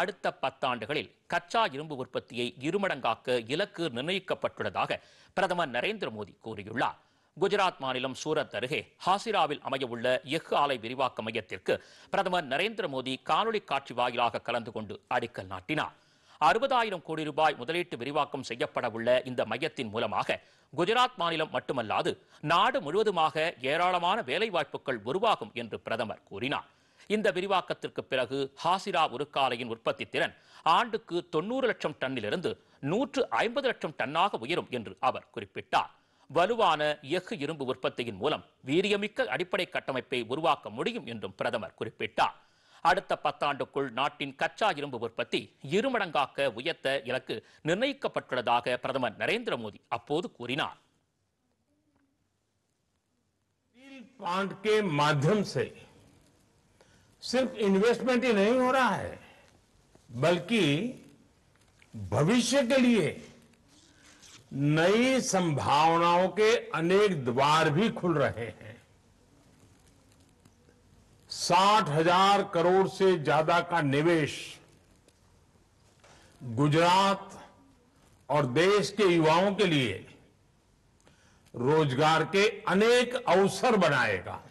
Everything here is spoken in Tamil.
அடுத்த பத்தாண்டுகளில் கச்சா இரும்பு உற்பத்தியை இருமடங்காக்க இலக்கு நிர்ணயிக்கப்பட்டுள்ளதாக பிரதமர் நரேந்திர மோடி கூறியுள்ளார் குஜராத் மாநிலம் சூரத் அருகே ஹாசிராவில் அமையவுள்ள எஃகு ஆலை விரிவாக்க மையத்திற்கு பிரதமர் நரேந்திர மோடி காணொலி காட்சி வாயிலாக கலந்து கொண்டு அடிக்கல் நாட்டினார் அறுபதாயிரம் கோடி ரூபாய் முதலீட்டு விரிவாக்கம் செய்யப்படவுள்ள இந்த மையத்தின் மூலமாக குஜராத் மாநிலம் மட்டுமல்லாது நாடு முழுவதுமாக ஏராளமான வேலைவாய்ப்புகள் உருவாகும் என்று பிரதமர் கூறினார் இந்த விரிவாக்கத்திற்கு பிறகு ஹாசிரா உருக்காலையின் உற்பத்தி திறன் ஆண்டுக்கு தொன்னூறு லட்சம் டன்னிலிருந்து நூற்று ஐம்பது லட்சம் டன்னாக உயரும் என்று அவர் குறிப்பிட்டார் வலுவான எஃகு இரும்பு உற்பத்தியின் மூலம் வீரியமிக்க அடிப்படை கட்டமைப்பை உருவாக்க முடியும் என்றும் பிரதமர் குறிப்பிட்டார் அடுத்த பத்தாண்டுக்குள் நாட்டின் கச்சா இரும்பு உற்பத்தி இருமடங்காக்க உயர்த்த இலக்கு நிர்ணயிக்கப்பட்டுள்ளதாக பிரதமர் நரேந்திர மோடி அப்போது கூறினார் के माध्यम से सिर्फ इन्वेस्टमेंट ही नहीं हो रहा है बल्कि भविष्य के लिए नई संभावनाओं के अनेक द्वार भी खुल रहे हैं साठ हजार करोड़ से ज्यादा का निवेश गुजरात और देश के युवाओं के लिए रोजगार के अनेक अवसर बनाएगा